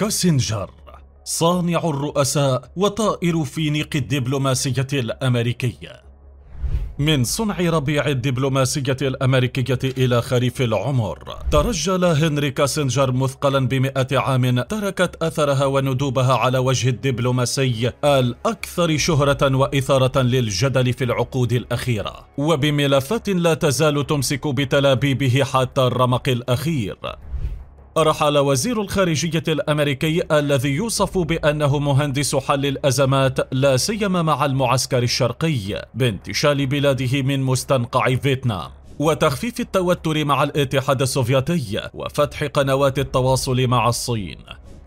كاسنجر صانع الرؤساء وطائر فينيق الدبلوماسية الأمريكية من صنع ربيع الدبلوماسية الأمريكية إلى خريف العمر ترجل هنري كاسنجر مثقلا بمئة عام تركت أثرها وندوبها على وجه الدبلوماسي الأكثر شهرة وإثارة للجدل في العقود الأخيرة وبملفات لا تزال تمسك بتلابيبه حتى الرمق الأخير رحل وزير الخارجية الأمريكي الذي يوصف بأنه مهندس حل الأزمات لا سيما مع المعسكر الشرقي بانتشال بلاده من مستنقع فيتنام وتخفيف التوتر مع الاتحاد السوفيتي وفتح قنوات التواصل مع الصين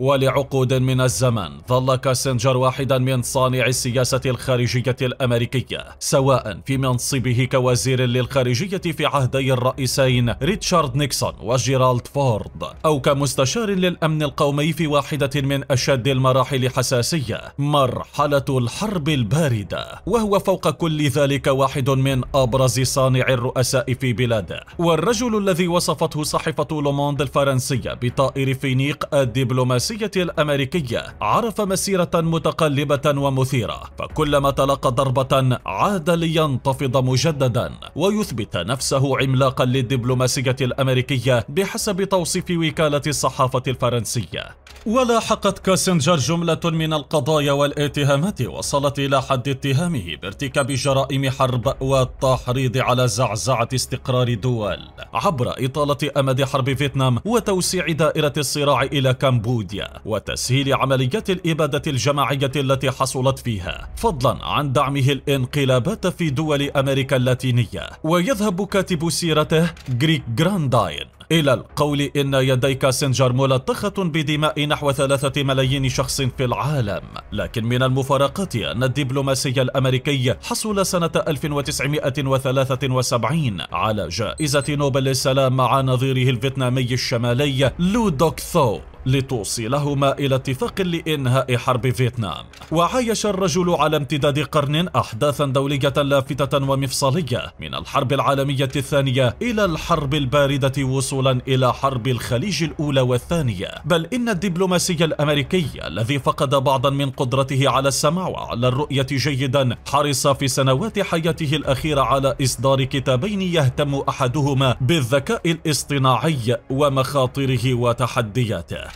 ولعقود من الزمن ظل كاسنجر واحدا من صانعي السياسة الخارجية الأمريكية سواء في منصبه كوزير للخارجية في عهدي الرئيسين ريتشارد نيكسون وجيرالد فورد أو كمستشار للأمن القومي في واحدة من أشد المراحل حساسية مرحلة الحرب الباردة وهو فوق كل ذلك واحد من أبرز صانع الرؤساء في بلاده والرجل الذي وصفته صحيفة لوموند الفرنسية بطائر فينيق الدبلوماسي الجنسية الأمريكية عرف مسيرة متقلبة ومثيرة فكلما تلقى ضربة عاد لينتفض مجددا ويثبت نفسه عملاقا للدبلوماسية الأمريكية بحسب توصيف وكالة الصحافة الفرنسية ولاحقت كاسنجر جملة من القضايا والاتهامات وصلت إلى حد اتهامه بارتكاب جرائم حرب والتحريض على زعزعة استقرار الدول عبر إطالة أمد حرب فيتنام وتوسيع دائرة الصراع إلى كمبوديا الميديا وتسهيل عمليات الإبادة الجماعية التي حصلت فيها فضلا عن دعمه الانقلابات في دول أمريكا اللاتينية ويذهب كاتب سيرته غريك جرانداين إلى القول إن يديك سنجر ملطخة بدماء نحو ثلاثة ملايين شخص في العالم لكن من المفارقات أن الدبلوماسي الأمريكي حصل سنة 1973 على جائزة نوبل للسلام مع نظيره الفيتنامي الشمالي لو دوك ثو لتوصلهما إلى اتفاق لإنهاء حرب فيتنام وعايش الرجل على امتداد قرن أحداثا دولية لافتة ومفصلية من الحرب العالمية الثانية إلى الحرب الباردة وصولا إلى حرب الخليج الأولى والثانية بل إن الدبلوماسي الأمريكي الذي فقد بعضا من قدرته على السمع وعلى الرؤية جيدا حرص في سنوات حياته الأخيرة على إصدار كتابين يهتم أحدهما بالذكاء الاصطناعي ومخاطره وتحدياته